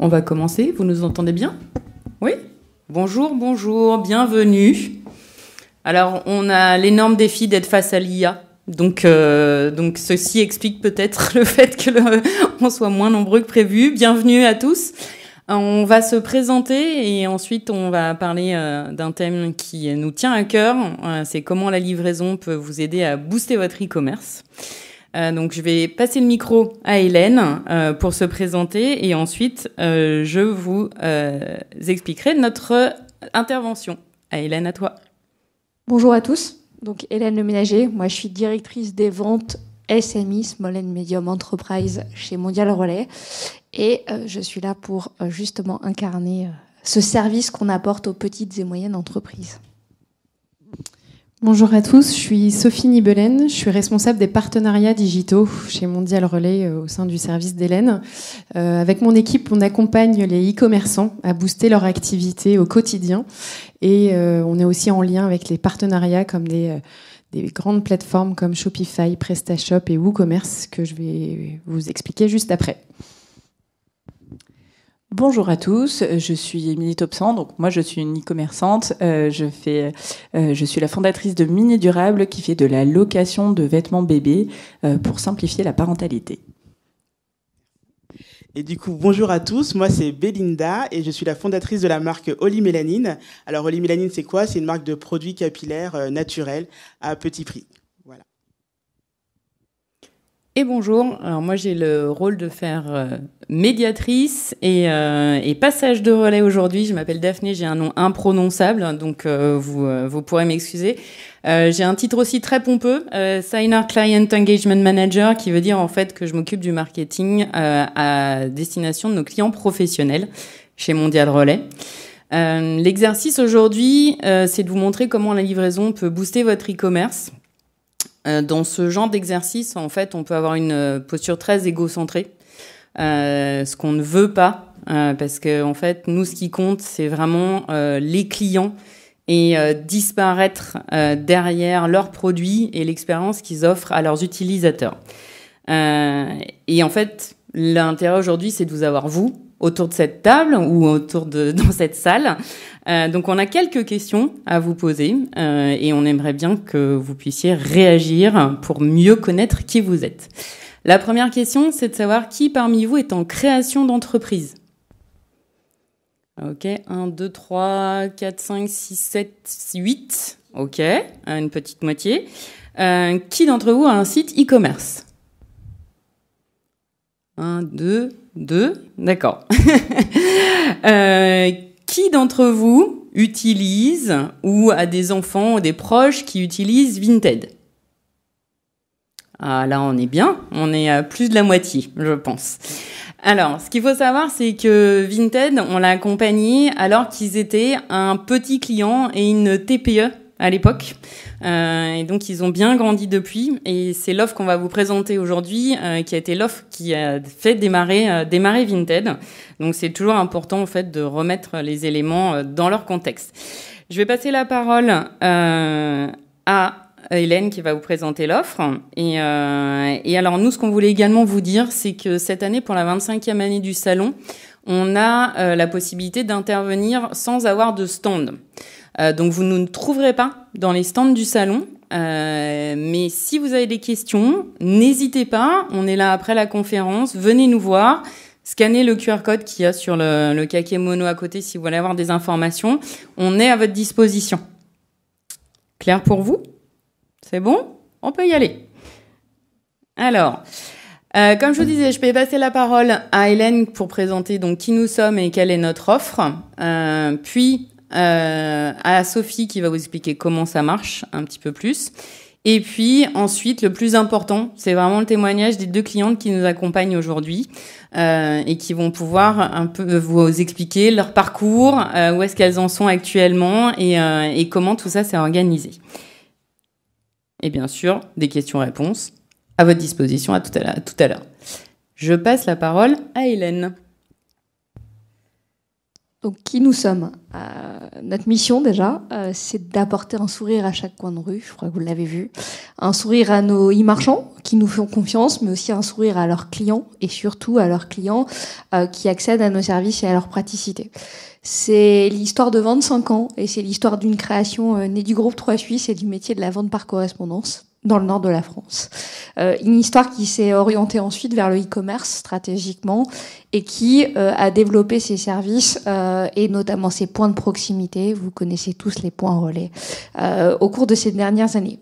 On va commencer. Vous nous entendez bien Oui Bonjour, bonjour, bienvenue. Alors, on a l'énorme défi d'être face à l'IA. Euh, donc, ceci explique peut-être le fait que soit moins nombreux que prévu. Bienvenue à tous. On va se présenter et ensuite on va parler euh, d'un thème qui nous tient à cœur. Euh, c'est comment la livraison peut vous aider à booster votre e-commerce. Euh, donc je vais passer le micro à Hélène euh, pour se présenter et ensuite euh, je vous expliquerai notre intervention. Hélène, à toi. Bonjour à tous. Donc Hélène Le Ménager, moi je suis directrice des ventes SMI, Small and Medium Enterprise chez Mondial Relais et je suis là pour justement incarner ce service qu'on apporte aux petites et moyennes entreprises. Bonjour à tous, je suis Sophie Nibelen, je suis responsable des partenariats digitaux chez Mondial Relais euh, au sein du service d'Hélène. Euh, avec mon équipe, on accompagne les e-commerçants à booster leur activité au quotidien et euh, on est aussi en lien avec les partenariats comme des, des grandes plateformes comme Shopify, PrestaShop et WooCommerce que je vais vous expliquer juste après. Bonjour à tous, je suis Émilie Topsan, donc moi je suis une e-commerçante, euh, je, fais, euh, je suis la fondatrice de Mini Durable qui fait de la location de vêtements bébés euh, pour simplifier la parentalité. Et du coup, bonjour à tous. Moi, c'est Belinda et je suis la fondatrice de la marque Olimélanine. Alors, Oli c'est quoi C'est une marque de produits capillaires naturels à petit prix. Et bonjour, alors moi j'ai le rôle de faire euh, médiatrice euh, et, passage de relais aujourd'hui. Je m'appelle Daphné, j'ai un nom imprononçable, hein, donc euh, vous, vous pourrez m'excuser. j'ai un titre aussi très pompeux, Signer Client Engagement Manager, qui veut dire en fait que je m'occupe du marketing à destination de nos clients professionnels chez Mondial Relais. L'exercice aujourd'hui, c'est de vous montrer comment la livraison peut booster votre e-commerce euh, dans ce genre d'exercice, en fait, on peut avoir une euh, posture très égocentrée, euh, ce qu'on ne veut pas, parce que en fait, nous, ce qui compte, c'est vraiment les clients et disparaître derrière leurs produits et l'expérience qu'ils offrent à leurs utilisateurs. et en fait, l'intérêt aujourd'hui, c'est de vous avoir vous autour de cette table ou autour de dans cette salle. Euh, donc on a quelques questions à vous poser euh, et on aimerait bien que vous puissiez réagir pour mieux connaître qui vous êtes. La première question, c'est de savoir qui parmi vous est en création d'entreprise. Ok, 1, 2, 3, 4, 5, 6, 7, 8. Ok, une petite moitié. Euh, qui d'entre vous a un site e-commerce 1, 2, deux D'accord. Euh, qui d'entre vous utilise ou a des enfants ou des proches qui utilisent Vinted ah, là, on est bien. On est à plus de la moitié, je pense. Alors, ce qu'il faut savoir, c'est que Vinted, on l'a accompagné alors qu'ils étaient un petit client et une TPE à l'époque. Euh, et donc ils ont bien grandi depuis. Et c'est l'offre qu'on va vous présenter aujourd'hui, euh, qui a été l'offre qui a fait démarrer, euh, démarrer Vinted. Donc c'est toujours important en fait de remettre les éléments euh, dans leur contexte. Je vais passer la parole à Hélène qui va vous présenter l'offre. Et, et alors nous, ce qu'on voulait également vous dire, c'est que cette année, pour la 25e année du salon, on a la possibilité d'intervenir sans avoir de stand. Euh, donc vous ne nous trouverez pas dans les stands du salon. Euh, mais si vous avez des questions, n'hésitez pas. On est là après la conférence. Venez nous voir. Scannez le QR code qu'il y a sur le, le Mono à côté si vous voulez avoir des informations. On est à votre disposition. Clair pour vous C'est bon On peut y aller. Alors, euh, comme je vous disais, je vais passer la parole à Hélène pour présenter donc qui nous sommes et quelle est notre offre. puis euh, à Sophie qui va vous expliquer comment ça marche un petit peu plus. Et puis ensuite, le plus important, c'est vraiment le témoignage des deux clientes qui nous accompagnent aujourd'hui euh, et qui vont pouvoir un peu vous expliquer leur parcours, euh, où est-ce qu'elles en sont actuellement et, et comment tout ça s'est organisé. Et bien sûr, des questions-réponses à votre disposition à tout à l'heure. Je passe la parole à Hélène. Donc, qui nous sommes euh, Notre mission, déjà, euh, c'est d'apporter un sourire à chaque coin de rue. Je crois que vous l'avez vu. Un sourire à nos e-marchands qui nous font confiance, mais aussi un sourire à leurs clients et surtout à leurs clients euh, qui accèdent à nos services et à leur praticité. C'est l'histoire de 25 ans et c'est l'histoire d'une création née du groupe 3 Suisse et du métier de la vente par correspondance dans le nord de la France. Euh, une histoire qui s'est orientée ensuite vers le e-commerce stratégiquement et qui euh, a développé ses services euh, et notamment ses points de proximité. Vous connaissez tous les points relais au cours de ces dernières années.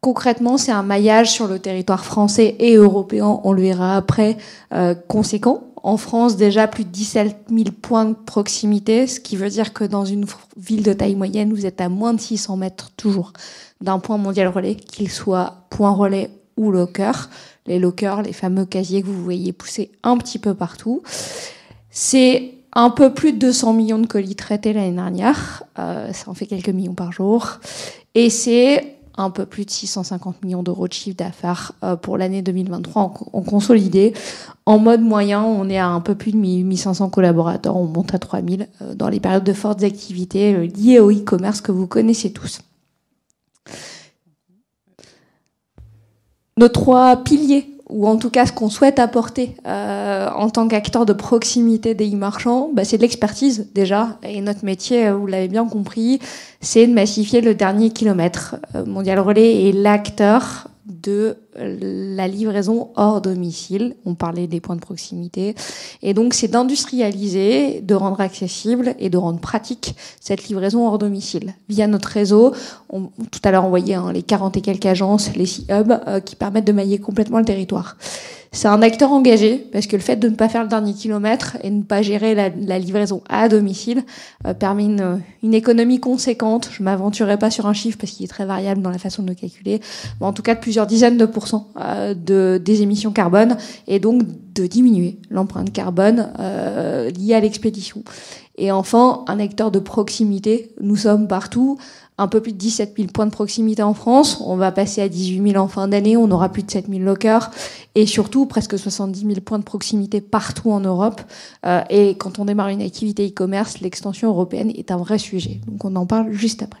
Concrètement, c'est un maillage sur le territoire français et européen, on le verra après, conséquent, en France déjà plus de 17 000 points de proximité, ce qui veut dire que dans une ville de taille moyenne, vous êtes à moins de 600 mètres toujours d'un point mondial relais, qu'il soit point relais ou locker. Les lockers, les fameux casiers que vous voyez pousser un petit peu partout. C'est un peu plus de 200 millions de colis traités l'année dernière. Euh, ça en fait quelques millions par jour. Et c'est un peu plus de 650 millions d'euros de chiffre d'affaires euh, pour l'année 2023 en, consolidé. En mode moyen, on est à un peu plus de 1500 collaborateurs, on monte à 3000 euh, dans les périodes de fortes activités euh, liées au e-commerce que vous connaissez tous. Nos trois piliers ou en tout cas ce qu'on souhaite apporter euh, en tant qu'acteur de proximité des e-marchands, bah, c'est de l'expertise déjà. Et notre métier, euh, vous l'avez bien compris, c'est de massifier le dernier kilomètre. Euh, mondial Relais est l'acteur de la livraison hors domicile. On parlait des points de proximité. Et donc, c'est d'industrialiser, de rendre accessible et de rendre pratique cette livraison hors domicile. Via notre réseau, tout à l'heure, on voyait hein, les 40 et quelques agences, les six hubs, euh, qui permettent de mailler complètement le territoire. C'est un acteur engagé parce que le fait de ne pas faire le dernier kilomètre et de ne pas gérer la, livraison à domicile euh, permet une, économie conséquente. Je m'aventurerai pas sur un chiffre parce qu'il est très variable dans la façon de le calculer, mais en tout cas plusieurs dizaines de pourcents euh, de, des émissions carbone et donc de diminuer l'empreinte carbone euh, liée à l'expédition. Et enfin, un acteur de proximité. Nous sommes partout. Un peu plus de 17 000 points de proximité en France. On va passer à 18 000 en fin d'année. On aura plus de 7 000 lockers. Et surtout, presque 70 000 points de proximité partout en Europe. Euh, et quand on démarre une activité e-commerce, l'extension européenne est un vrai sujet. Donc on en parle juste après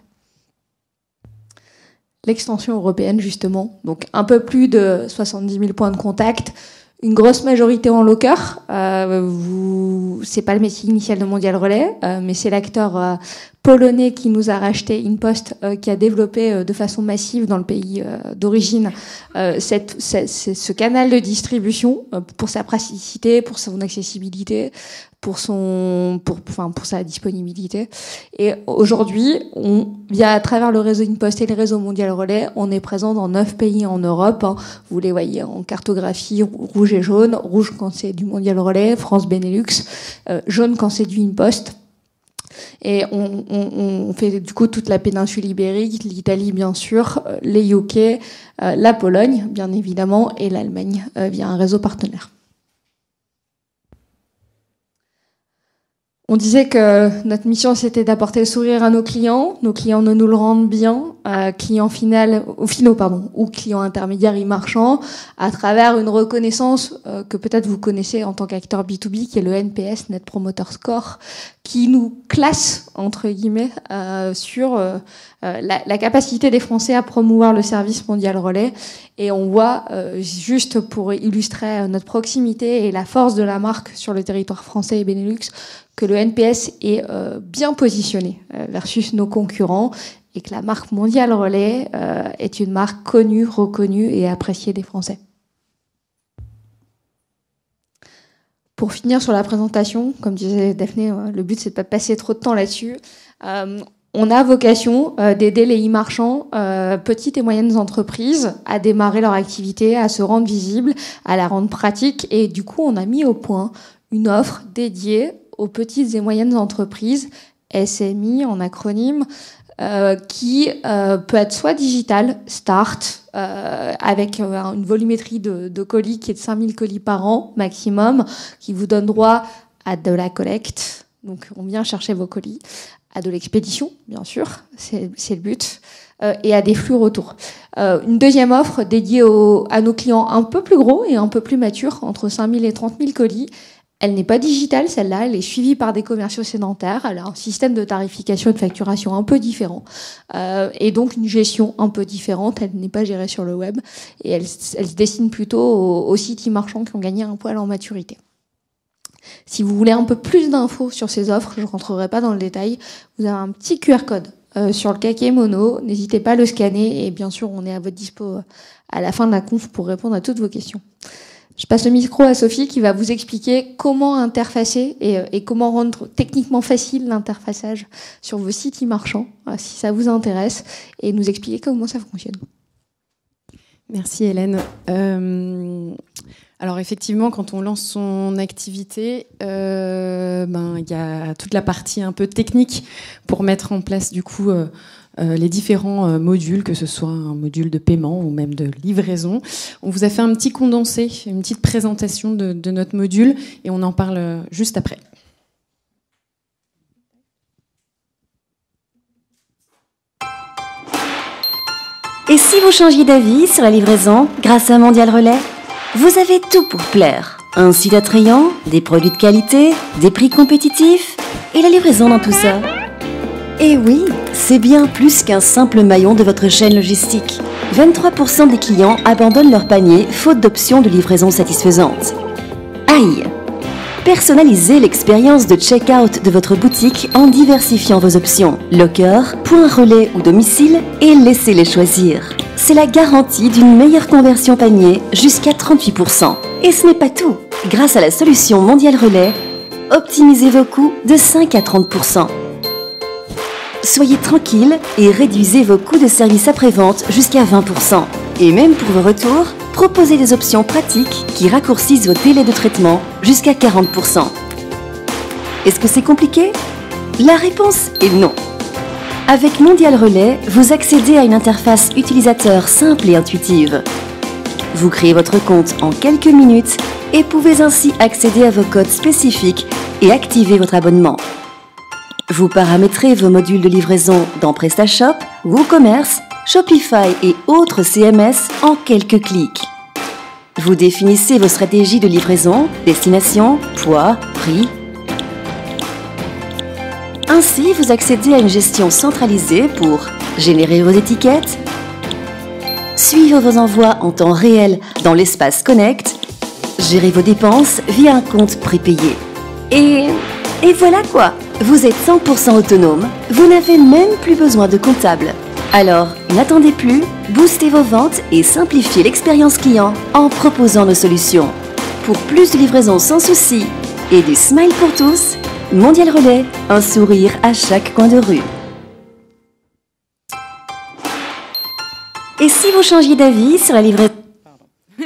l'extension européenne justement. Donc un peu plus de 70 000 points de contact, une grosse majorité en locker. Euh, vous, c'est pas le métier initial de Mondial Relais, euh, mais c'est l'acteur euh, polonais qui nous a racheté InPost, qui a développé de façon massive dans le pays d'origine cette, ce canal de distribution pour sa praticité, pour son accessibilité pour son pour enfin pour sa disponibilité et aujourd'hui via à travers le réseau InPost et le réseau mondial relais on est présent dans neuf pays en Europe hein. vous les voyez en cartographie rouge et jaune rouge quand c'est du mondial relais France Benelux euh, jaune quand c'est du InPost et on, fait du coup toute la péninsule ibérique, l'Italie bien sûr, euh, les UK, euh, la Pologne bien évidemment et l'Allemagne via un réseau partenaire. On disait que notre mission, c'était d'apporter le sourire à nos clients. Nos clients ne nous le rendent bien, euh, clients final, au finaux, pardon, ou clients intermédiaires et marchands, à travers une reconnaissance euh, que peut-être vous connaissez en tant qu'acteur B2B, qui est le NPS, Net Promoter Score, qui nous classe, entre guillemets, euh, sur euh, euh, la, la, capacité des Français à promouvoir le service mondial relais. Et on voit, euh, juste pour illustrer notre proximité et la force de la marque sur le territoire français et Benelux, que le NPS est bien positionné versus nos concurrents et que la marque Mondial relais est une marque connue, reconnue et appréciée des Français. Pour finir sur la présentation, comme disait Daphné, euh, le but c'est de pas passer trop de temps là-dessus. Euh, on a vocation euh, d'aider les e-marchands, petites et moyennes entreprises, à démarrer leur activité, à se rendre visible, à la rendre pratique. Et du coup, on a mis au point une offre dédiée aux petites et moyennes entreprises, SMI en acronyme, euh, qui euh, peut être soit digital, start, euh, avec une volumétrie de, colis qui est de 5000 colis par an maximum, qui vous donne droit à de la collecte, donc on vient chercher vos colis, à de l'expédition, bien sûr, c'est le but, et à des flux retour. une deuxième offre dédiée à nos clients un peu plus gros et un peu plus matures, entre 5000 et 30 000 colis, elle n'est pas digitale, celle-là. Elle est suivie par des commerciaux sédentaires. Elle a un système de tarification et de facturation un peu différent. Euh, et donc, une gestion un peu différente. Elle n'est pas gérée sur le web. Et elle, se destine plutôt aux, sites marchands qui ont gagné un poil en maturité. Si vous voulez un peu plus d'infos sur ces offres, je ne rentrerai pas dans le détail, vous avez un petit QR code euh, sur le Mono, N'hésitez pas à le scanner et bien sûr, on est à votre dispo à la fin de la conf pour répondre à toutes vos questions. Je passe le micro à Sophie qui va vous expliquer comment interfacer et, euh, comment rendre techniquement facile l'interfaçage sur vos sites e-marchands, euh, si ça vous intéresse, et nous expliquer comment ça fonctionne. Merci Hélène. Euh, alors effectivement, quand on lance son activité, ben, il y a toute la partie un peu technique pour mettre en place du coup euh, les différents euh, modules, que ce soit un module de paiement ou même de livraison. On vous a fait un petit condensé, une petite présentation de, notre module et on en parle euh, juste après. Et si vous changez d'avis sur la livraison grâce à Mondial Relais Vous avez tout pour plaire. Un site attrayant, des produits de qualité, des prix compétitifs et la livraison dans tout ça. Et eh oui, c'est bien plus qu'un simple maillon de votre chaîne logistique. 23% des clients abandonnent leur panier faute d'options de livraison satisfaisantes. Aïe Personnalisez l'expérience de checkout de votre boutique en diversifiant vos options, locker, point relais ou domicile, et laissez-les choisir. C'est la garantie d'une meilleure conversion panier jusqu'à 38%. Et ce n'est pas tout. Grâce à la solution Mondial Relais, optimisez vos coûts de 5 à 30%. Soyez tranquille et réduisez vos coûts de service après-vente jusqu'à 20%. Et même pour vos retours, proposez des options pratiques qui raccourcissent vos délais de traitement jusqu'à 40%. Est-ce que c'est compliqué La réponse est non. Avec Mondial Relais, vous accédez à une interface utilisateur simple et intuitive. Vous créez votre compte en quelques minutes et pouvez ainsi accéder à vos codes spécifiques et activer votre abonnement. Vous paramétrez vos modules de livraison dans PrestaShop, WooCommerce, Shopify et autres CMS en quelques clics. Vous définissez vos stratégies de livraison, destination, poids, prix. Ainsi, vous accédez à une gestion centralisée pour générer vos étiquettes, suivre vos envois en temps réel dans l'espace Connect, gérer vos dépenses via un compte prépayé. Et... et voilà quoi vous êtes 100% autonome, vous n'avez même plus besoin de comptable. Alors, n'attendez plus, boostez vos ventes et simplifiez l'expérience client en proposant nos solutions. Pour plus de livraisons sans souci et du smile pour tous, Mondial Relais, un sourire à chaque coin de rue. Et si vous changiez d'avis sur la livraison...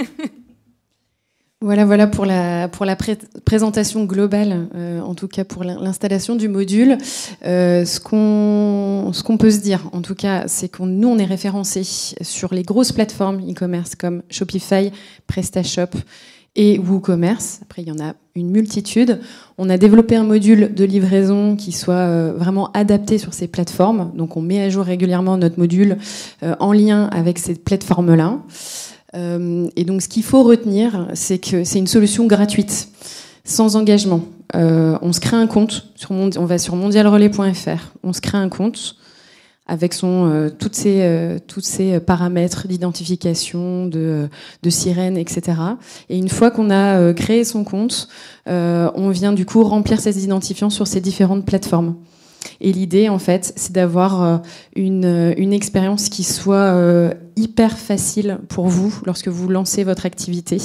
Voilà, voilà pour la, pour la présentation globale, euh, en tout cas pour l'installation du module. Euh, ce qu'on peut se dire, en tout cas, c'est qu'on nous, on est référencé sur les grosses plateformes e-commerce comme Shopify, PrestaShop et WooCommerce. Après, il y en a une multitude. On a développé un module de livraison qui soit euh, vraiment adapté sur ces plateformes. Donc, on met à jour régulièrement notre module en lien avec ces plateformes-là. Euh, et donc ce qu'il faut retenir, c'est que c'est une solution gratuite, sans engagement. Euh, on se crée un compte, sur, on va sur mondialrelais.fr, on se crée un compte avec son, euh, toutes ces, toutes ces paramètres d'identification, de, de sirène, etc. Et une fois qu'on a créé son compte, on vient du coup remplir ses identifiants sur ces différentes plateformes. Et l'idée, en fait, c'est d'avoir euh, euh, une, expérience qui soit euh, hyper facile pour vous lorsque vous lancez votre activité,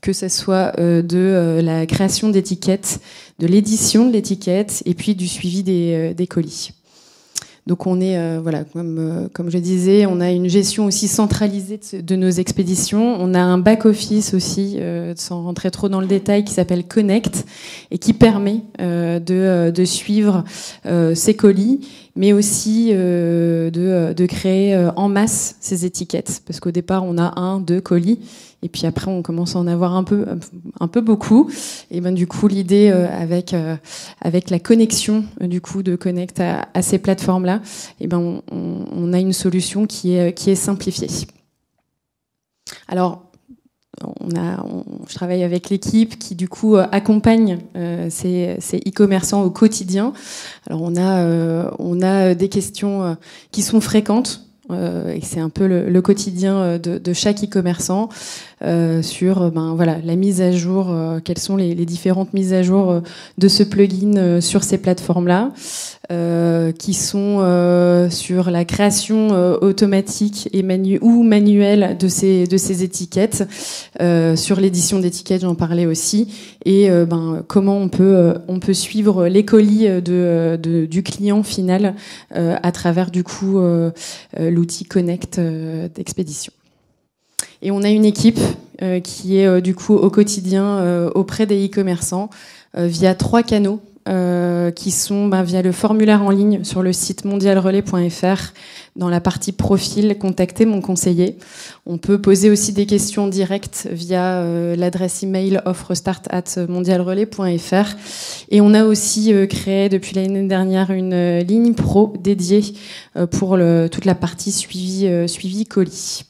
que ce soit de la création d'étiquettes, de l'édition de l'étiquette et puis du suivi des colis. Donc on est, euh, voilà, euh, comme, je disais, on a une gestion aussi centralisée de, nos expéditions. On a un back-office aussi, euh, sans rentrer trop dans le détail, qui s'appelle Connect et qui permet de, de, suivre ces colis mais aussi euh, de, euh, de, créer euh, en masse ces étiquettes. Parce qu'au départ, on a un, deux colis, et puis après, on commence à en avoir un peu, un peu beaucoup. Et ben, du coup, l'idée euh, avec, avec la connexion du coup de Connect à, à ces plateformes-là, et ben, on, on, a une solution qui est, qui est simplifiée. Alors, on a, je travaille avec l'équipe qui du coup euh, accompagne euh, ces, e-commerçants au quotidien. Alors on a, euh, on a des questions qui sont fréquentes et c'est un peu le, quotidien de, de chaque e-commerçant. Euh, sur euh, ben, voilà, la mise à jour, euh, quelles sont les, différentes mises à jour de ce plugin sur ces plateformes-là, qui sont sur la création automatique et manu ou manuelle de ces, de ces étiquettes, sur l'édition d'étiquettes, j'en parlais aussi, et ben, comment on peut, on peut suivre les colis de, du client final à travers du coup l'outil Connect d'expédition. Et on a une équipe euh, qui est euh, du coup au quotidien euh, auprès des e-commerçants via trois canaux qui sont bah, via le formulaire en ligne sur le site mondialrelais.fr dans la partie profil contactez mon conseiller. On peut poser aussi des questions directes via l'adresse email offrestart at mondialrelais.fr et on a aussi créé depuis l'année dernière une ligne pro dédiée pour toute la partie suivi, suivi colis.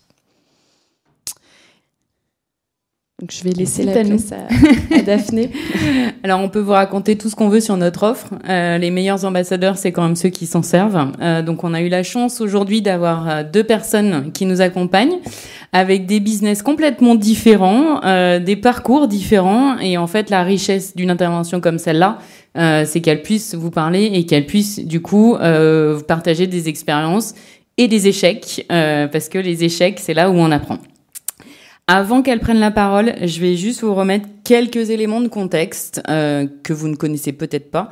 je vais laisser la place à, Daphné. Alors on peut vous raconter tout ce qu'on veut sur notre offre. Euh, les meilleurs ambassadeurs, c'est quand même ceux qui s'en servent. Euh, donc on a eu la chance aujourd'hui d'avoir euh, deux personnes qui nous accompagnent avec des business complètement différents, des parcours différents. Et en fait, la richesse d'une intervention comme celle-là, c'est qu'elle puisse vous parler et qu'elle puisse du coup vous partager des expériences et des échecs, parce que les échecs, c'est là où on apprend. Avant qu'elle prenne la parole, je vais juste vous remettre quelques éléments de contexte euh, que vous ne connaissez peut-être pas.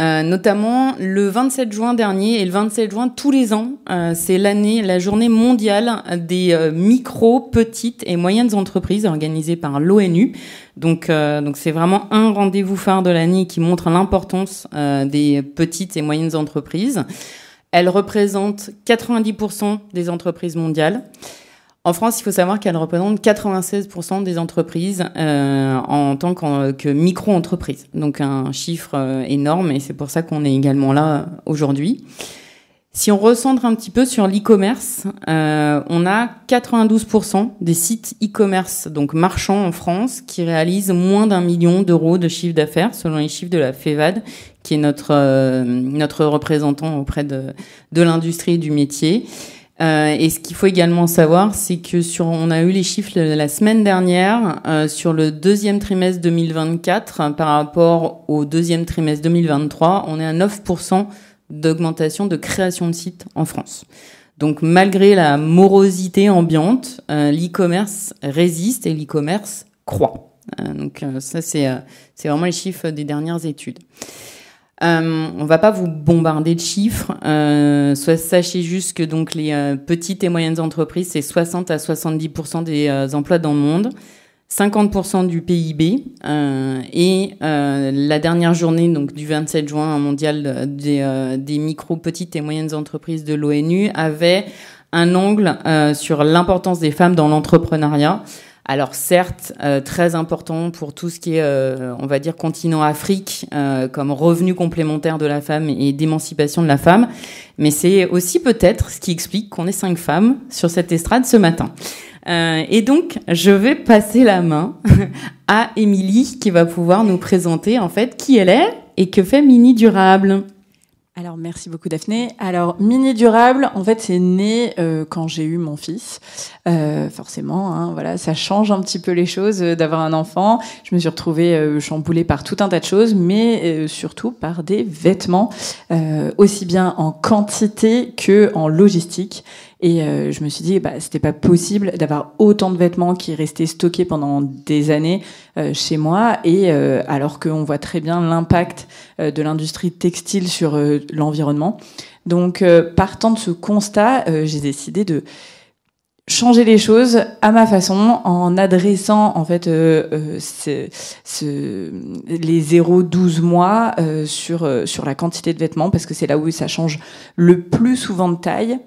Euh, notamment, le 27 juin dernier et le 27 juin tous les ans, euh, c'est l'année, la journée mondiale des micro, petites et moyennes entreprises organisée par l'ONU. Donc, donc c'est vraiment un rendez-vous phare de l'année qui montre l'importance des petites et moyennes entreprises. Elles représentent 90% des entreprises mondiales. En France, il faut savoir qu'elle représente 96% des entreprises euh, en tant que micro-entreprise. Donc un chiffre euh, énorme et c'est pour ça qu'on est également là euh, aujourd'hui. Si on recentre un petit peu sur l'e-commerce, euh, on a 92% des sites e-commerce, donc marchands en France, qui réalisent moins d'un million d'euros de chiffre d'affaires, selon les chiffres de la FEVAD, qui est notre, euh, notre représentant auprès de, de l'industrie et du métier. Euh, et ce qu'il faut également savoir, c'est que sur, on a eu les chiffres la semaine dernière euh, sur le deuxième trimestre 2024 euh, par rapport au deuxième trimestre 2023, on est à 9% d'augmentation de création de sites en France. Donc malgré la morosité ambiante, l'e-commerce résiste et l'e-commerce croît. donc ça c'est c'est vraiment les chiffres des dernières études. Euh, on va pas vous bombarder de chiffres. Euh, soit, sachez juste que donc les euh, petites et moyennes entreprises, c'est 60 à 70 des euh, emplois dans le monde, 50 du PIB. et la dernière journée donc du 27 juin mondial des, des micro, petites et moyennes entreprises de l'ONU avait un angle sur l'importance des femmes dans l'entrepreneuriat. Alors certes, euh, très important pour tout ce qui est, euh, on va dire, continent Afrique, euh, comme revenu complémentaire de la femme et d'émancipation de la femme, mais c'est aussi peut-être ce qui explique qu'on est cinq femmes sur cette estrade ce matin. et donc, je vais passer la main à Émilie qui va pouvoir nous présenter en fait qui elle est et que fait Mini Durable alors merci beaucoup Daphné. Alors mini durable, en fait c'est né euh, quand j'ai eu mon fils. Euh, forcément, hein, voilà, ça change un petit peu les choses euh, d'avoir un enfant. Je me suis retrouvée chamboulée par tout un tas de choses, mais surtout par des vêtements, aussi bien en quantité que en logistique. Et euh, je me suis dit, bah, c'était pas possible d'avoir autant de vêtements qui restaient stockés pendant des années euh, chez moi. Et euh, alors qu'on voit très bien l'impact de l'industrie textile sur l'environnement. Donc, partant de ce constat, j'ai décidé de changer les choses à ma façon en adressant en fait ce, ce, les 0-12 mois sur, sur la quantité de vêtements parce que c'est là où ça change le plus souvent de taille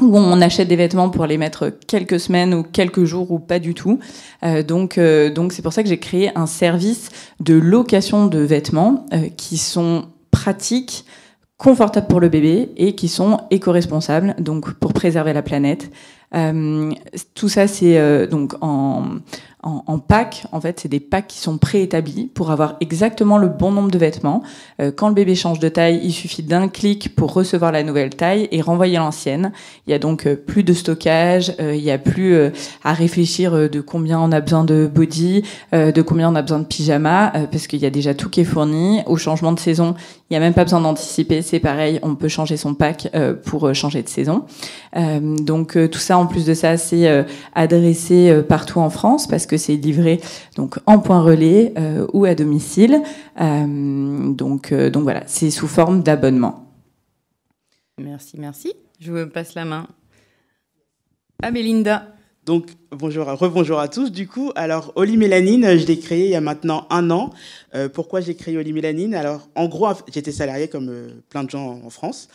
où on achète des vêtements pour les mettre quelques semaines ou quelques jours ou pas du tout. Euh, donc, euh, donc c'est pour ça que j'ai créé un service de location de vêtements euh, qui sont pratiques, confortables pour le bébé et qui sont éco-responsables, donc pour préserver la planète. tout ça, c'est donc en, en, en pack. En fait, c'est des packs qui sont préétablis pour avoir exactement le bon nombre de vêtements. Euh, quand le bébé change de taille, il suffit d'un clic pour recevoir la nouvelle taille et renvoyer l'ancienne. Il y a donc euh, plus de stockage, euh, il y a plus à réfléchir de combien on a besoin de body, de combien on a besoin de pyjama, parce qu'il y a déjà tout qui est fourni. Au changement de saison, il n'y a même pas besoin d'anticiper. C'est pareil, on peut changer son pack pour changer de saison. donc tout ça, en plus de ça, c'est adressé partout en France parce que c'est livré donc en point relais euh, ou à domicile. Euh, donc, euh, donc voilà, c'est sous forme d'abonnement. Merci, merci. Je vous passe la main à Belinda. Donc, bonjour, rebonjour à tous. Du coup, alors, Oli Mélanine, euh, je l'ai créé il y a maintenant un an. Euh, pourquoi j'ai créé Oli Mélanine Alors, en gros, j'étais salarié comme euh, plein de gens en France.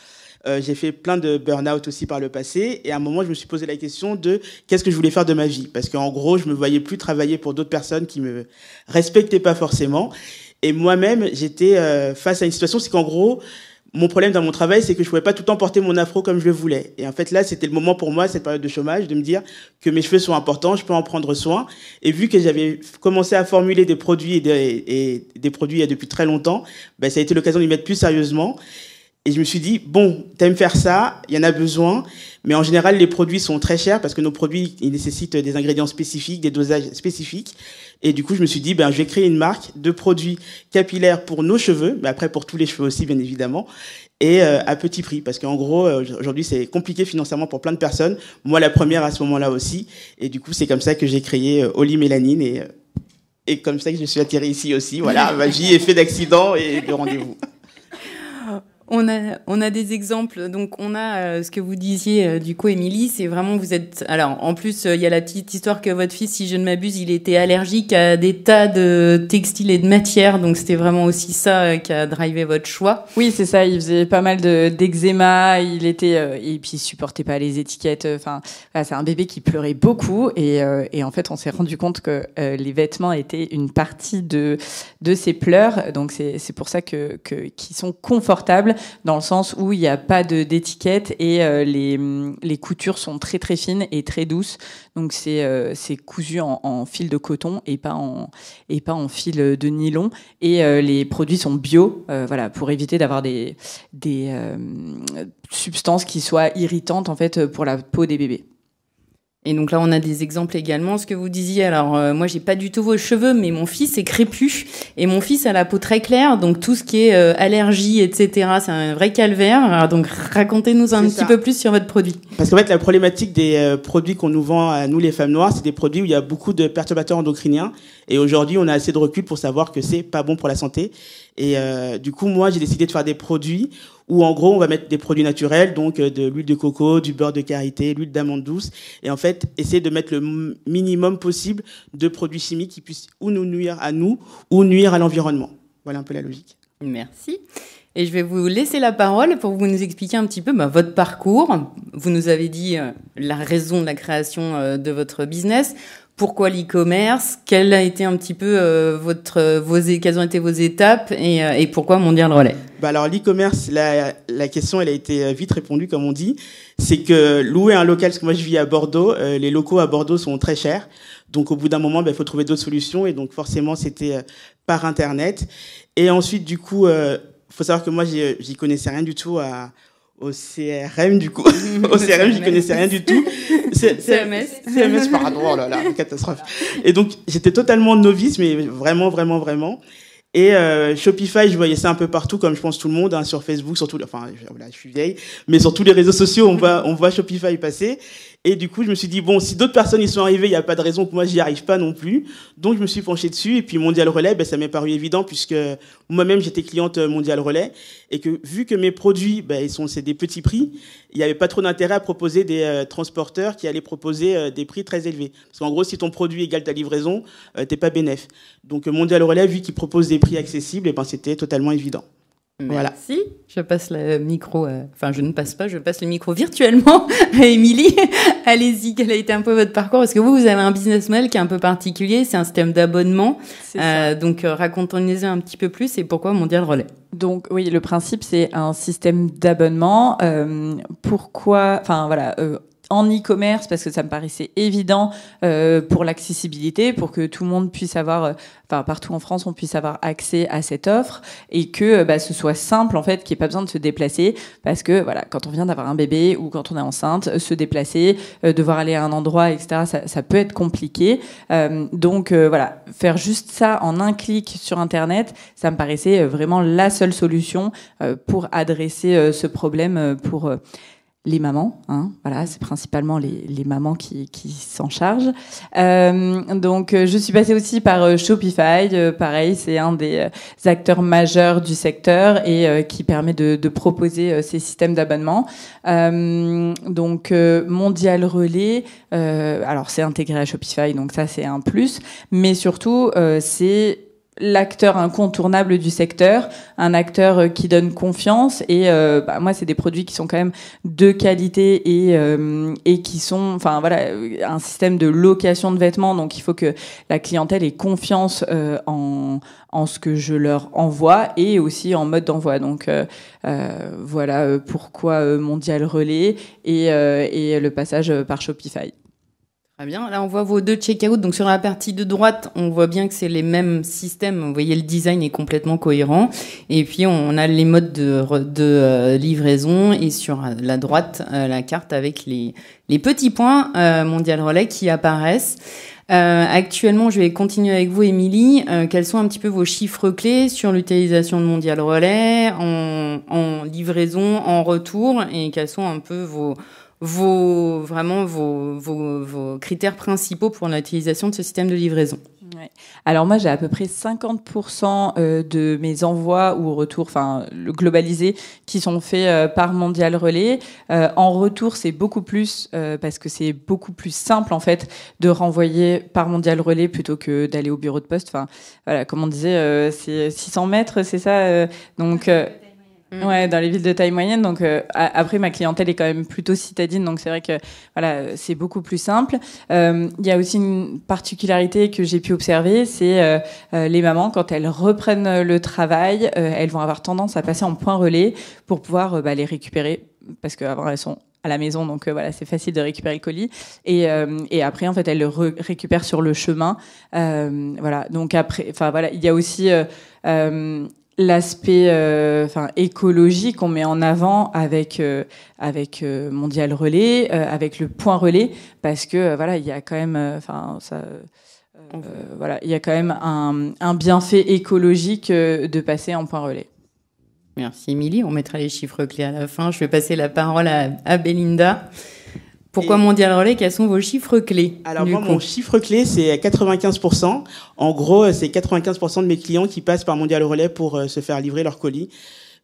j'ai fait plein de burn-out aussi par le passé. Et à un moment, je me suis posé la question de qu'est-ce que je voulais faire de ma vie Parce qu'en gros, je me voyais plus travailler pour d'autres personnes qui me respectaient pas forcément. Et moi-même, j'étais face à une situation, c'est qu'en gros, mon problème dans mon travail, c'est que je ne pouvais pas tout le temps porter mon afro comme je le voulais. Et en fait, là, c'était le moment pour moi, cette période de chômage, de me dire que mes cheveux sont importants, je peux en prendre soin. Et vu que j'avais commencé à formuler des produits et des, et des produits il y a depuis très longtemps, ben, ça a été l'occasion d'y mettre plus sérieusement. Et je me suis dit, bon, t'aimes faire ça, il y en a besoin, mais en général, les produits sont très chers parce que nos produits, ils nécessitent des ingrédients spécifiques, des dosages spécifiques. Et du coup, je me suis dit, ben, je vais créer une marque de produits capillaires pour nos cheveux, mais après pour tous les cheveux aussi, bien évidemment, et euh, à petit prix, parce qu'en gros, euh, aujourd'hui, c'est compliqué financièrement pour plein de personnes. Moi, la première à ce moment-là aussi. Et du coup, c'est comme ça que j'ai créé euh, Oli Mélanine et, et comme ça que je suis attirée ici aussi. Voilà, magie, effet d'accident et de rendez-vous on a, on a des exemples. Donc, on a euh, ce que vous disiez euh, du coup, Émilie, c'est vraiment vous êtes. Alors, en plus, euh, il y a la petite histoire que votre fils, si je ne m'abuse, il était allergique à des tas de textiles et de matières. Donc, c'était vraiment aussi ça qui a drivé votre choix. Oui, c'est ça. Il faisait pas mal d'eczéma. il était et puis supportait pas les étiquettes. Enfin, c'est un bébé qui pleurait beaucoup. Et, en fait, on s'est rendu compte que les vêtements étaient une partie de de ses pleurs. Donc, c'est pour ça que qui sont confortables dans le sens où il n'y a pas d'étiquette et euh, les, les, coutures sont très très fines et très douces. Donc c'est euh, cousu en, fil de coton et pas en, et pas en fil de nylon. Et euh, les produits sont bio, voilà, pour éviter d'avoir des, des substances qui soient irritantes en fait pour la peau des bébés. Et donc là, on a des exemples également. Ce que vous disiez, alors euh, moi, j'ai pas du tout vos cheveux, mais mon fils est crépus et mon fils a la peau très claire, donc tout ce qui est euh, allergie, etc., c'est un vrai calvaire. Alors, donc racontez-nous un petit peu plus sur votre produit. Parce qu'en fait, la problématique des euh, produits qu'on nous vend à nous les femmes noires, c'est des produits où il y a beaucoup de perturbateurs endocriniens. Et aujourd'hui, on a assez de recul pour savoir que c'est pas bon pour la santé. Et euh, du coup, moi, j'ai décidé de faire des produits où en gros on va mettre des produits naturels, donc euh, de l'huile de coco, du beurre de karité, l'huile d'amande douce, et en fait essayer de mettre le minimum possible de produits chimiques qui puissent ou nous nuire à nous ou nuire à l'environnement. Voilà un peu la logique. Merci. Et je vais vous laisser la parole pour vous nous expliquer un petit peu bah, votre parcours. Vous nous avez dit euh, la raison de la création euh, de votre business pourquoi l'e-commerce Quelles a été un petit peu euh, votre, vos, quelles ont été vos étapes et, pourquoi euh, et pourquoi Mondial Relais bah alors l'e-commerce, la, la, question, elle a été euh, vite répondue comme on dit. C'est que louer un local, parce que moi je vis à Bordeaux, les locaux à Bordeaux sont très chers. Donc au bout d'un moment, bah, il faut trouver d'autres solutions et donc forcément c'était par internet. Et ensuite du coup, faut savoir que moi j'y connaissais rien du tout à, au CRM du coup. au CRM, j'y connaissais rien du tout. CMS. CMS, pardon, oh là là, catastrophe. Et donc, j'étais totalement novice, mais vraiment, vraiment, vraiment. Et euh, Shopify, je voyais ça un peu partout, comme je pense tout le monde, hein, sur Facebook, surtout, enfin, voilà, je suis vieille, mais sur tous les réseaux sociaux, on voit, on voit Shopify passer. Et du coup, je me suis dit, bon, si d'autres personnes y sont arrivées, il n'y a pas de raison que moi, j'y arrive pas non plus. Donc, je me suis penché dessus. Et puis, Mondial Relais, ben, ça m'est paru évident puisque moi-même, j'étais cliente euh, Mondial Relais. Et que vu que mes produits, ben, ils sont, c'est des petits prix, il n'y avait pas trop d'intérêt à proposer des euh, transporteurs qui allaient proposer euh, des prix très élevés. Parce qu'en gros, si ton produit égale ta livraison, t'es pas bénéf. Donc, Mondial Relais, vu qu'ils propose des prix accessibles, eh ben, c'était totalement évident. Merci. Voilà. Je passe le micro, euh, enfin je ne passe pas, je passe le micro virtuellement à Émilie. Allez-y, quel a été un peu votre parcours Parce que vous, vous avez un business model qui est un peu particulier, c'est un système d'abonnement. Euh, donc euh, racontez nous un petit peu plus et pourquoi Mondial Relais donc oui, le principe c'est un système d'abonnement. Euh, pourquoi Enfin voilà, en e-commerce parce que ça me paraissait évident euh, pour l'accessibilité, pour que tout le monde puisse avoir, euh, enfin partout en France, on puisse avoir accès à cette offre et que euh, bah, ce soit simple en fait, qu'il n'y ait pas besoin de se déplacer parce que voilà, quand on vient d'avoir un bébé ou quand on est enceinte, se déplacer, devoir aller à un endroit, etc., ça, ça peut être compliqué. donc voilà, faire juste ça en un clic sur Internet, ça me paraissait vraiment la seule solution pour adresser ce problème pour les mamans. Hein, voilà, c'est principalement les, les, mamans qui, qui s'en chargent. Euh, donc, euh, je suis passée aussi par euh, Shopify. Euh, pareil, c'est un des acteurs majeurs du secteur et qui permet de, de proposer ces systèmes d'abonnement. donc, Mondial Relais. alors, c'est intégré à Shopify, donc ça, c'est un plus. Mais surtout, c'est l'acteur incontournable du secteur, un acteur euh, qui donne confiance et euh, bah, moi c'est des produits qui sont quand même de qualité et euh, et qui sont enfin voilà un système de location de vêtements donc il faut que la clientèle ait confiance en en ce que je leur envoie et aussi en mode d'envoi donc voilà pourquoi Mondial Relais et et le passage par Shopify. Très bien. Là, on voit vos deux check-out. Donc, sur la partie de droite, on voit bien que c'est les mêmes systèmes. Vous voyez, le design est complètement cohérent. Et puis, on a les modes de, de euh, livraison. Et sur la droite, euh, la carte avec les, les petits points euh, Mondial Relais qui apparaissent. actuellement, je vais continuer avec vous, Émilie. quels sont un petit peu vos chiffres clés sur l'utilisation de Mondial Relais en, en livraison, en retour, et quels sont un peu vos, vos, vraiment vos, vos, critères principaux pour l'utilisation de ce système de livraison. Alors moi j'ai à peu près 50% euh, de mes envois ou retours, enfin globalisés, qui sont faits euh, par Mondial Relais. Euh, en retour c'est beaucoup plus parce que c'est beaucoup plus simple en fait de renvoyer par Mondial Relais plutôt que d'aller au bureau de poste. Enfin voilà, comme on disait, c'est 600 mètres, c'est ça. donc Mm. Ouais, dans les villes de taille moyenne. Donc euh, après, ma clientèle est quand même plutôt citadine, donc c'est vrai que voilà, c'est beaucoup plus simple. Euh, il y a aussi une particularité que j'ai pu observer, c'est euh, les mamans quand elles reprennent le travail, elles vont avoir tendance à passer en point relais pour pouvoir bah, les récupérer parce qu'avant elles sont à la maison, donc voilà, c'est facile de récupérer le colis. Et, et après, en fait, elles le récupèrent sur le chemin. Euh, voilà, donc après, enfin voilà, il y a aussi l'aspect euh, enfin, écologique qu'on met en avant avec, euh, avec euh, Mondial Relais, avec le point relais, parce que voilà, il y a quand même, enfin, ça, voilà, il y a quand même un, un bienfait écologique de passer en point relais. Merci Émilie, on mettra les chiffres clés à la fin. Je vais passer la parole à, à Belinda. Pourquoi Mondial Relais Quels sont vos chiffres clés Alors moi, mon chiffre clé, c'est 95%. En gros, c'est 95% de mes clients qui passent par Mondial Relais pour euh, se faire livrer leur colis.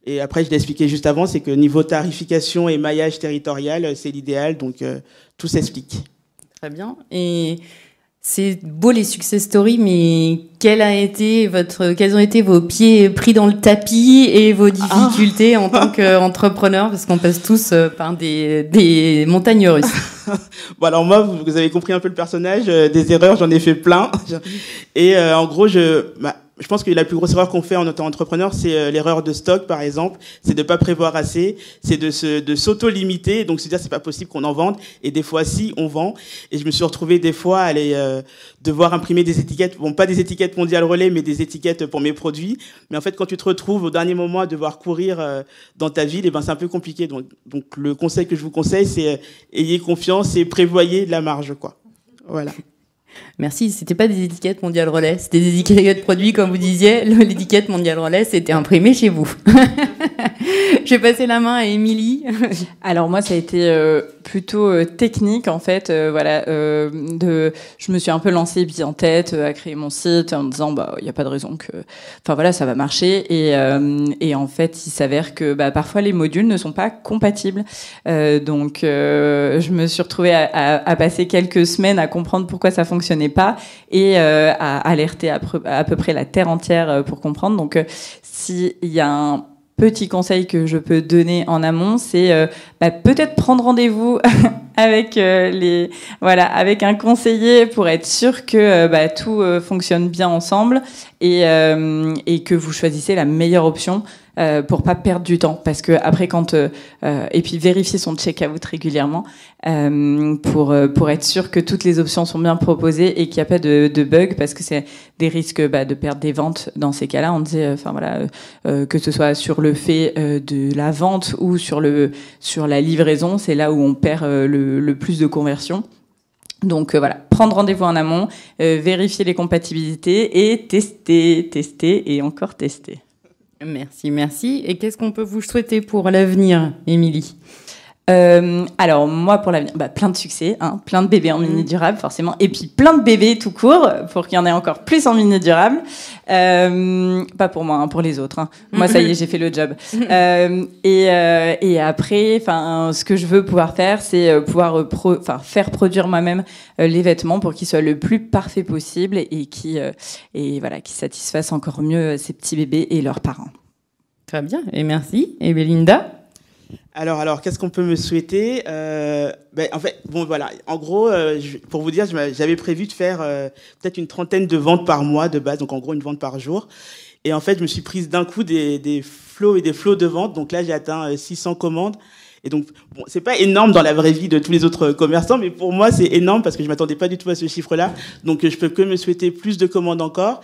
Et après, je l'ai expliqué juste avant, c'est que niveau tarification et maillage territorial, euh, c'est l'idéal. Donc, euh, tout s'explique. Très bien. Et c'est beau les success stories, mais quel a été votre, quels ont été vos pieds pris dans le tapis et vos ah. difficultés en tant qu'entrepreneur Parce qu'on passe tous euh, par des, des montagnes russes. bon, alors moi, vous avez compris un peu le personnage. Euh, des erreurs, j'en ai fait plein. Et euh, en gros, je, je pense que la plus grosse erreur qu'on fait en tant qu'entrepreneur, c'est euh, l'erreur de stock, par exemple. C'est de ne pas prévoir assez, c'est de se, de s'auto-limiter, donc se dire c'est pas possible qu'on en vende. Et des fois, si on vend. Et je me suis retrouvé des fois à aller euh, devoir imprimer des étiquettes, bon pas des étiquettes mondiales relais, mais des étiquettes pour mes produits. Mais en fait, quand tu te retrouves au dernier moment à devoir courir euh, dans ta ville, et eh ben c'est un peu compliqué. Donc, donc le conseil que je vous conseille, c'est ayez confiance et prévoyez de la marge, quoi. Voilà. Merci. C'était pas des étiquettes Mondial Relais, c'était des étiquettes produits, comme vous disiez. L'étiquette Mondial Relais, c'était imprimé chez vous. J'ai passé la main à Émilie. Alors moi, ça a été euh, plutôt euh, technique en fait. Euh, voilà, de, je me suis un peu lancée bien en tête à créer mon site en me disant bah il n'y a pas de raison que, enfin voilà, ça va marcher. Et, et en fait, il s'avère que bah, parfois les modules ne sont pas compatibles. donc je me suis retrouvée à, à, passer quelques semaines à comprendre pourquoi ça fonctionnait pas et à alerter à, à peu près la terre entière pour comprendre. Donc s'il y a un petit conseil que je peux donner en amont, c'est euh, bah, peut-être prendre rendez-vous avec euh, les voilà avec un conseiller pour être sûr que euh, bah, tout fonctionne bien ensemble et que vous choisissez la meilleure option euh, pour pas perdre du temps parce que après quand euh, euh et puis vérifier son check-out régulièrement euh, pour pour être sûr que toutes les options sont bien proposées et qu'il n'y a pas de, de bugs parce que c'est des risques bah, de perdre des ventes dans ces cas-là. On enfin voilà que ce soit sur le fait de la vente ou sur le sur la livraison, c'est là où on perd le, plus de conversion, Donc voilà, prendre rendez-vous en amont, vérifier les compatibilités et tester, tester et encore tester. Merci, merci. Et qu'est-ce qu'on peut vous souhaiter pour l'avenir, Émilie euh, alors moi pour l'avenir, bah, plein de succès, hein, plein de bébés en mini mhm. durable forcément, et puis plein de bébés tout court pour qu'il y en ait encore plus en mini durable. Euh, pas pour moi, hein, pour les autres. Hein. Moi ça y est, j'ai fait le job. Euh, et, euh, et, après, enfin ce que je veux pouvoir faire, c'est euh, pouvoir euh, faire produire moi-même les vêtements pour qu'ils soient le plus parfaits possible et qui et voilà qui satisfassent encore mieux ces petits bébés et leurs parents. Très bien et merci. Et Belinda. Alors, alors, qu'est-ce qu'on peut me souhaiter euh, ben, En fait, bon, voilà. En gros, euh, pour vous dire, j'avais prévu de faire euh, peut-être une trentaine de ventes par mois de base, donc en gros une vente par jour. Et en fait, je me suis prise d'un coup des, des flots et des flots de ventes. Donc là, j'ai atteint 600 euh, commandes. Et donc, bon, c'est pas énorme dans la vraie vie de tous les autres commerçants, mais pour moi, c'est énorme parce que je m'attendais pas du tout à ce chiffre-là. Donc, je peux que me souhaiter plus de commandes encore.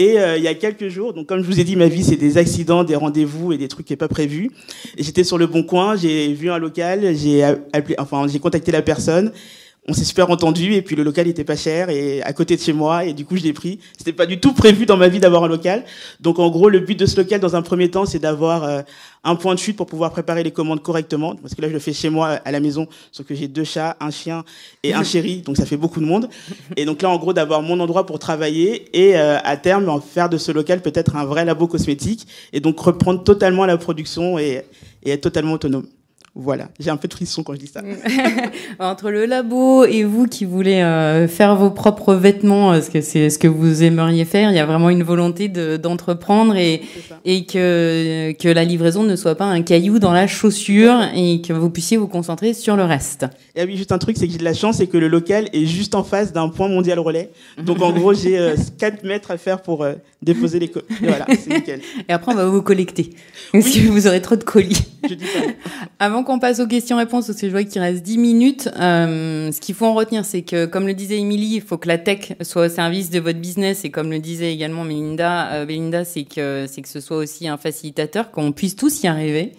Et euh, il y a quelques jours, donc comme je vous ai dit, ma vie c'est des accidents, des rendez-vous et des trucs qui n'est pas prévu. J'étais sur le bon coin, j'ai vu un local, j'ai appelé, enfin j'ai contacté la personne on s'est super entendu et puis le local était pas cher et à côté de chez moi et du coup je l'ai pris. C'était pas du tout prévu dans ma vie d'avoir un local. Donc en gros le but de ce local dans un premier temps c'est d'avoir euh, un point de chute pour pouvoir préparer les commandes correctement parce que là je le fais chez moi à la maison sauf que j'ai deux chats, un chien et un chéri donc ça fait beaucoup de monde. Et donc là en gros d'avoir mon endroit pour travailler et euh, à terme en faire de ce local peut-être un vrai labo cosmétique et donc reprendre totalement la production et être totalement autonome. Voilà, j'ai un peu de frisson quand je dis ça. Entre le labo et vous qui voulez euh, faire vos propres vêtements, est-ce euh, que c'est ce que vous aimeriez faire, il y a vraiment une volonté d'entreprendre et, et que, que la livraison ne soit pas un caillou dans la chaussure et que vous puissiez vous concentrer sur le reste. Et oui, juste un truc, c'est que j'ai de la chance, et que le local est juste en face d'un point mondial relais. Donc en gros, j'ai 4 euh, mètres à faire pour déposer les colis. Voilà, c'est nickel. Et après, on va vous collecter. si vous aurez trop de colis. Je dis on passe aux questions-réponses, parce que je vois qu'il reste 10 minutes, euh, ce qu'il faut en retenir, c'est que, comme le disait Émilie, il faut que la tech soit au service de votre business. Et comme le disait également Melinda, euh, Belinda c'est que, c'est que ce soit aussi un facilitateur, qu'on puisse tous y arriver.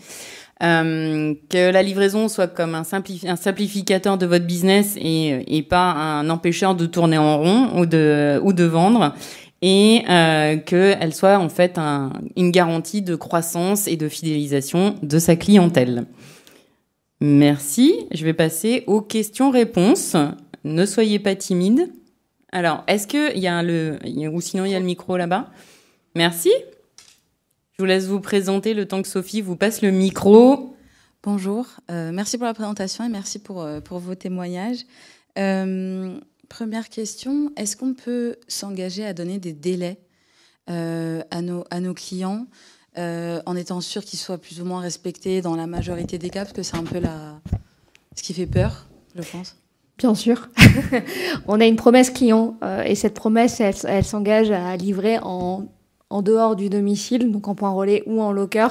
Euh, que la livraison soit comme un, simplificateur de votre business et, pas un empêcheur de tourner en rond ou de, ou de vendre et euh, qu'elle soit en fait une garantie de croissance et de fidélisation de sa clientèle. Merci. Je vais passer aux questions-réponses. Ne soyez pas timide. Alors, est-ce qu'il y a le. Ou sinon, il y a le micro là-bas. Merci. Je vous laisse vous présenter le temps que Sophie vous passe le micro. Bonjour. Euh, merci pour la présentation et merci pour, euh, pour vos témoignages. Euh, première question est-ce qu'on peut s'engager à donner des délais à, nos, à nos clients euh, en étant sûr qu'ils soient plus ou moins respectés dans la majorité des cas, parce que c'est un peu la... ce qui fait peur, je pense. Bien sûr. On a une promesse client euh, et cette promesse, elle, s'engage à livrer en, en dehors du domicile, donc en point relais ou en locker,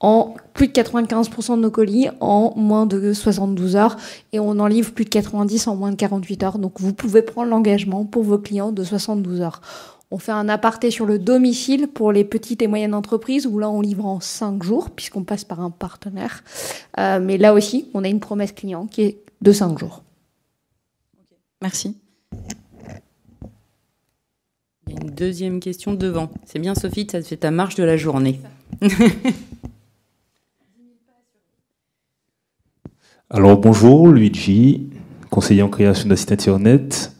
en plus de 95% de nos colis en moins de 72 heures et on en livre plus de 90 en moins de 48 heures. Donc vous pouvez prendre l'engagement pour vos clients de 72 heures. On fait un aparté sur le domicile pour les petites et moyennes entreprises où là on livre en cinq jours puisqu'on passe par un partenaire. Euh, mais là aussi, on a une promesse client qui est de cinq jours. Merci. Il y a une deuxième question devant. C'est bien Sophie, ça fait ta marche de la journée. Alors bonjour, Luigi, conseiller en création d'un net.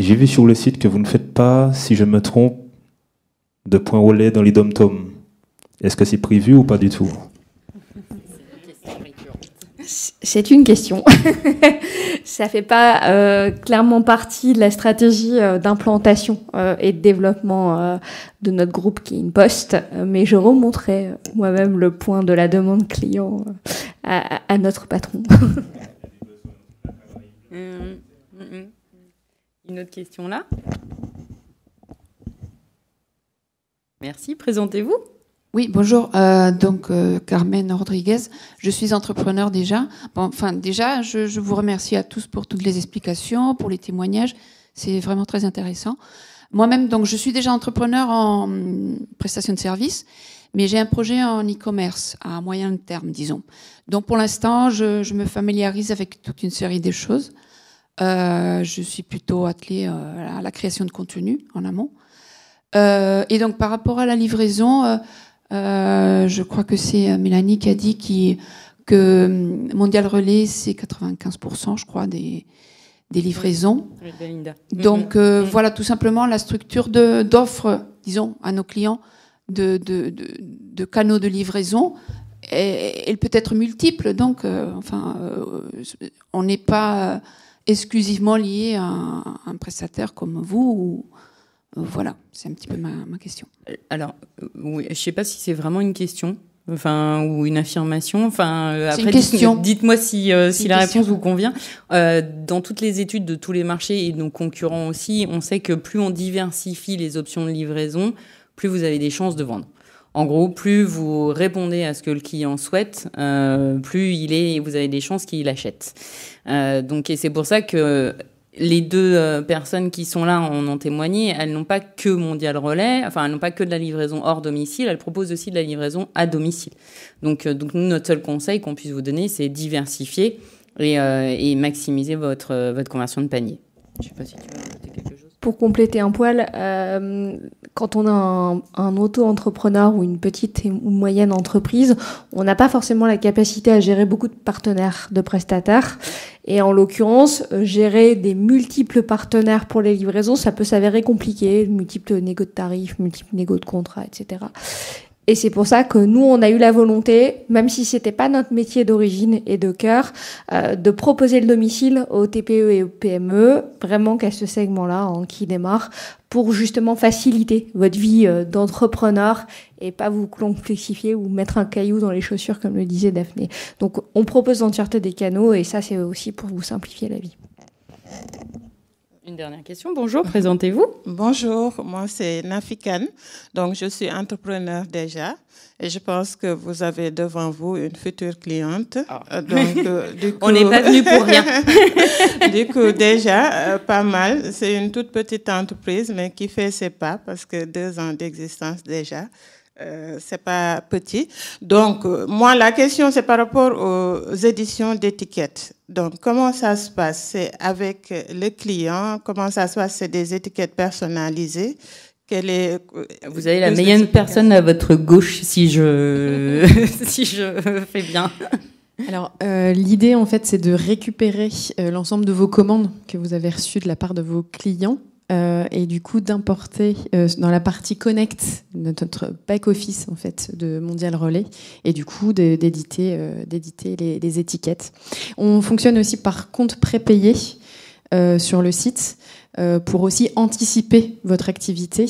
J'ai vu sur le site que vous ne faites pas, si je me trompe, de points relais dans les dom Est-ce que c'est prévu ou pas du tout c'est une question. ça fait pas euh, clairement partie de la stratégie euh, d'implantation euh, et de développement de notre groupe qui est une poste, mais je remonterai moi-même le point de la demande client à, notre patron. Mm, mm, mm, une autre question là Merci. Présentez-vous. Oui, bonjour. Euh, donc, euh, Carmen Rodriguez, je suis entrepreneur déjà. Bon, enfin, déjà, je, vous remercie à tous pour toutes les explications, pour les témoignages. C'est vraiment très intéressant. Moi-même, donc, je suis déjà entrepreneur en mm, prestation de services, mais j'ai un projet en e-commerce à moyen terme, disons. Donc, pour l'instant, je, me familiarise avec toute une série de choses. Euh, je suis plutôt attelée euh, à la création de contenu en amont. Euh, et donc par rapport à la livraison, je crois que c'est Mélanie qui a dit que hum, Mondial Relais, c'est 95%, je crois, des, des livraisons. Donc mm-hmm. Mm-hmm. voilà tout simplement la structure d'offres, disons, à nos clients de, de, canaux de livraison elle peut être multiple. Donc, enfin, on n'est pas exclusivement lié à un prestataire comme vous euh, Voilà, c'est un petit peu ma, question. Alors, euh, je ne sais pas si c'est vraiment une question. Enfin, ou une affirmation. Enfin, euh, après, question. dites-moi si, si la réponse vous convient. dans toutes les études de tous les marchés et de nos concurrents aussi, on sait que plus on diversifie les options de livraison, plus vous avez des chances de vendre. En gros, plus vous répondez à ce que le client souhaite, euh, plus il est, vous avez des chances qu'il achète. Euh, donc, et c'est pour ça que les deux euh, personnes qui sont là en ont témoigné, elles n'ont pas que Mondial Relais, enfin elles n'ont pas que de la livraison hors domicile, elles proposent aussi de la livraison à domicile. Donc, notre seul conseil qu'on puisse vous donner, c'est diversifier et, maximiser votre, votre conversion de panier. Je sais pas si tu veux quelque chose pour compléter un poil, euh, quand on a un, auto-entrepreneur ou une petite ou moyenne entreprise, on n'a pas forcément la capacité à gérer beaucoup de partenaires, de prestataires. Et en l'occurrence, euh, gérer des multiples partenaires pour les livraisons, ça peut s'avérer compliqué, multiples négociations de tarifs, multiples négociations de contrats, etc. Et c'est pour ça que nous, on a eu la volonté, même si c'était pas notre métier d'origine et de cœur, euh, de proposer le domicile aux TPE et aux PME, vraiment qu'à ce segment-là, en qui démarre, pour justement faciliter votre vie euh, d'entrepreneur et pas vous complexifier ou mettre un caillou dans les chaussures, comme le disait Daphné. Donc, on propose l'entièreté des canaux et ça, c'est aussi pour vous simplifier la vie. Une dernière question. Bonjour, présentez-vous. Bonjour, moi c'est Nafikan. Donc je suis entrepreneur déjà et je pense que vous avez devant vous une future cliente. Ah. Euh, donc euh, du coup, on n'est pas venu pour rien. du coup déjà euh, pas mal. C'est une toute petite entreprise mais qui fait ses pas parce que deux ans d'existence déjà. Euh, c'est pas petit. Donc, euh, moi, la question, c'est par rapport aux éditions d'étiquettes. Donc, comment ça se passe C'est avec les clients Comment ça se passe C'est des étiquettes personnalisées. est... Euh, vous avez la meilleure personne à votre gauche, si je, si je fais bien. Alors, l'idée, en fait, c'est de récupérer l'ensemble de vos commandes que vous avez reçues de la part de vos clients euh, et du coup d'importer euh, dans la partie Connect, notre back-office en fait de Mondial Relais, et du coup d'éditer euh, les, étiquettes. On fonctionne aussi par compte prépayé sur le site. Euh, pour aussi anticiper votre activité.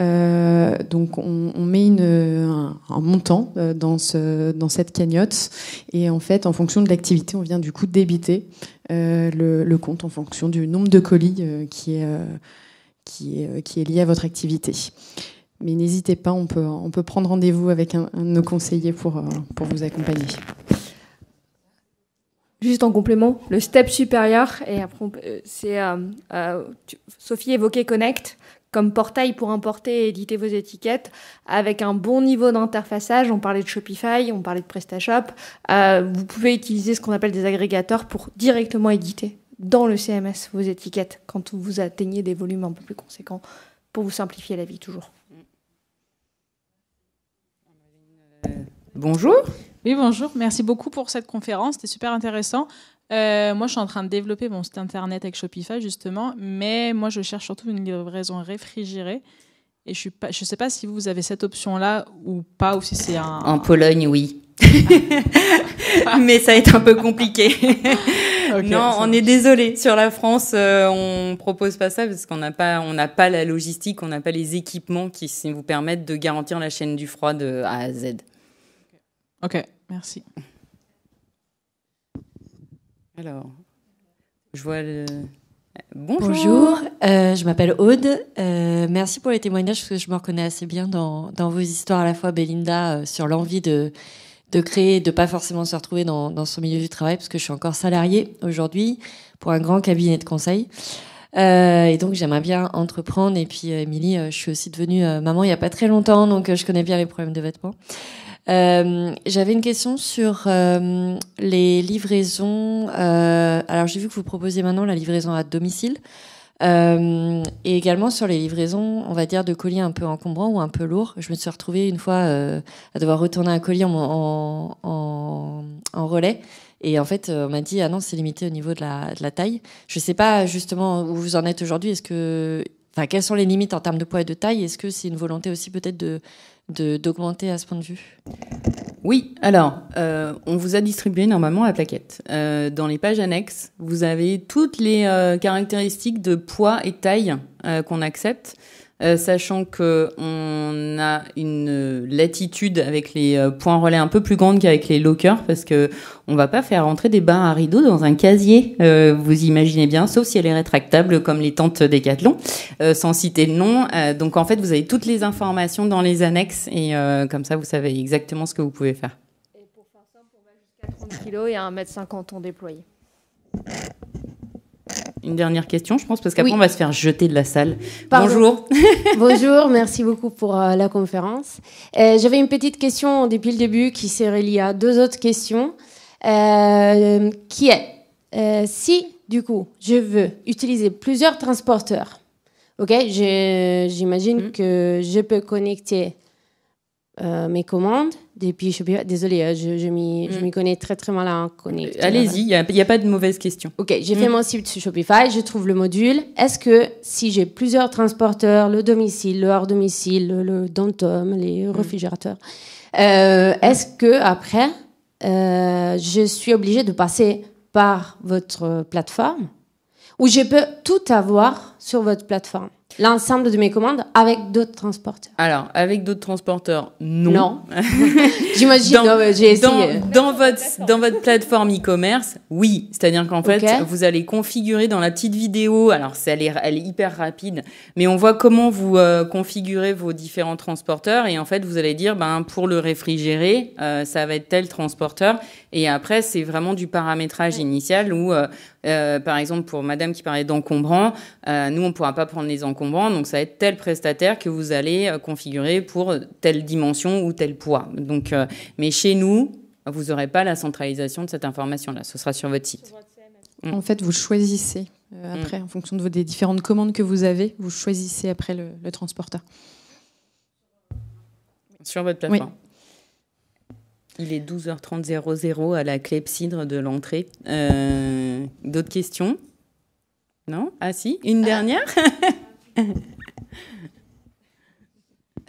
Euh, donc on, met un, montant euh, dans, cette cagnotte et en fait en fonction de l'activité on vient du coup débiter le, compte en fonction du nombre de colis qui, est, lié à votre activité. Mais n'hésitez pas, on peut, prendre rendez-vous avec un, de nos conseillers pour vous accompagner. Juste en complément, le step supérieur, et après, euh, c'est euh, euh, Sophie évoquait Connect comme portail pour importer et éditer vos étiquettes avec un bon niveau d'interfaçage. On parlait de Shopify, on parlait de PrestaShop. vous pouvez utiliser ce qu'on appelle des agrégateurs pour directement éditer dans le CMS vos étiquettes quand vous atteignez des volumes un peu plus conséquents pour vous simplifier la vie toujours. Bonjour. Oui, bonjour. Merci beaucoup pour cette conférence. C'était super intéressant. Euh, moi, je suis en train de développer mon site internet avec Shopify, justement. Mais moi, je cherche surtout une livraison réfrigérée. Et je ne sais pas si vous avez cette option-là ou pas, ou si c'est un. En Pologne, oui. Ah. mais ça va être un peu compliqué. non, on est désolé. Sur la France, euh, on propose pas ça parce qu'on n'a pas, on n'a pas la logistique, on n'a pas les équipements qui vous permettent de garantir la chaîne du froid de A à Z. Ok. Merci. Alors, je vois le... Bonjour. Bonjour euh, je m'appelle Aude. Euh, merci pour les témoignages parce que je me reconnais assez bien dans, dans vos histoires à la fois, Belinda, euh, sur l'envie de, de créer, de pas forcément se retrouver dans, dans son milieu du travail parce que je suis encore salariée aujourd'hui pour un grand cabinet de conseil. et donc j'aimerais bien entreprendre. Et puis Émilie, je suis aussi devenue maman il y a pas très longtemps, donc je connais bien les problèmes de vêtements. Euh, j'avais une question sur euh, les livraisons. Euh, alors j'ai vu que vous proposez maintenant la livraison à domicile. et également sur les livraisons, on va dire, de colis un peu encombrants ou un peu lourds. Je me suis retrouvée une fois à devoir retourner un colis en, relais. Et en fait, on m'a dit, ah non, c'est limité au niveau de la, taille. Je ne sais pas justement où vous en êtes aujourd'hui. Est-ce que, enfin, quelles sont les limites en termes de poids et de taille Est-ce que c'est une volonté aussi peut-être de d'augmenter à ce point de vue Oui, alors, euh, on vous a distribué normalement la plaquette. Euh, dans les pages annexes, vous avez toutes les euh, caractéristiques de poids et taille qu'on accepte. Euh, sachant qu'on a une latitude avec les euh, points relais un peu plus grande qu'avec les lockers, parce que on va pas faire rentrer des bains à rideaux dans un casier, euh, vous imaginez bien, sauf si elle est rétractable comme les tentes Decathlon, sans citer le nom. donc en fait, vous avez toutes les informations dans les annexes, et comme ça, vous savez exactement ce que vous pouvez faire. Et pour faire ça, on va jusqu'à 30 kg et à m déployé une dernière question, je pense, parce qu'après, on va se faire jeter de la salle. Bonjour. Bonjour, merci beaucoup pour euh, la conférence. Euh, j'avais une petite question depuis le début qui s'est reliée à deux autres questions, euh, qui est si, du coup, je veux utiliser plusieurs transporteurs, ok, j'imagine mm. que je peux connecter euh, mes commandes. Et puis, je désolée, hein, je, je mm. m'y connais très très mal à hein. Allez-y, il n'y a, pas de mauvaise question. Ok, j'ai fait mm. mon site sur Shopify, je trouve le module. Est-ce que si j'ai plusieurs transporteurs, le domicile, le hors domicile, le, le dentum, les mm. réfrigérateurs, euh, est-ce que après, euh, je suis obligée de passer par votre plateforme ou je peux tout avoir sur votre plateforme L'ensemble de mes commandes avec d'autres transporteurs. Alors, avec d'autres transporteurs, non. Non. J'imagine, j'ai essayé. Dans, votre, dans votre plateforme e-commerce, oui. C'est-à-dire qu'en fait, vous allez configurer dans la petite vidéo, alors ça elle, est, elle est, hyper rapide, mais on voit comment vous euh, configurez vos différents transporteurs et en fait, vous allez dire, ben, pour le réfrigérer, euh, ça va être tel transporteur. Et après, c'est vraiment du paramétrage initial où euh, euh, par exemple, pour madame qui parlait d'encombrant, euh, nous, on ne pourra pas prendre les encombrants, donc ça va être tel prestataire que vous allez euh, configurer pour telle dimension ou tel poids. Donc, mais chez nous, vous n'aurez pas la centralisation de cette information-là, ce sera sur votre site. Mm. En fait, vous choisissez après, mm. en fonction de vos, des différentes commandes que vous avez, vous choisissez après le, transporteur. Sur votre plateforme. Il est 12h30 à la clepsydre de l'entrée. Euh, d'autres questions Non Ah si, une euh. dernière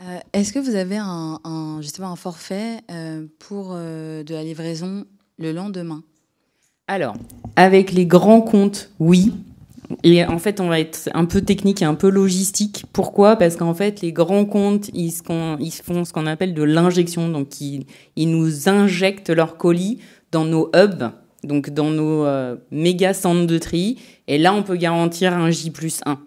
euh, Est-ce que vous avez un, justement un forfait pour de la livraison le lendemain Alors, avec les grands comptes, oui. Et en fait, on va être un peu technique et un peu logistique. Pourquoi Parce qu'en fait, les grands comptes, ils, font ce qu'on appelle de l'injection. Donc, ils, nous injectent leurs colis dans nos hubs, donc dans nos euh, méga centres de tri. Et là, on peut garantir un J plus 1.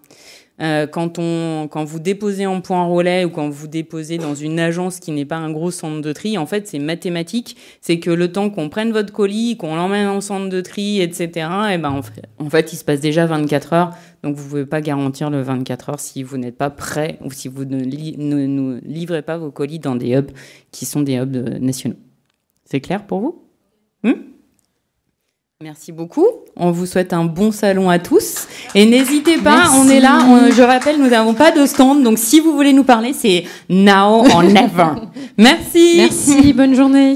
Euh, quand, on, quand vous déposez en point relais ou quand vous déposez dans une agence qui n'est pas un gros centre de tri, en fait, c'est mathématique. C'est que le temps qu'on prenne votre colis, qu'on l'emmène en centre de tri, etc., et ben, en fait, il se passe déjà 24 heures. Donc, vous ne pouvez pas garantir le 24 heures si vous n'êtes pas prêt ou si vous ne, nous livrez pas vos colis dans des hubs qui sont des hubs euh, nationaux. C'est clair pour vous hmm Merci beaucoup. On vous souhaite un bon salon à tous. Et n'hésitez pas, on est là. je rappelle, nous n'avons pas de stand. Donc, si vous voulez nous parler, c'est now or never. Merci. Merci. Bonne journée.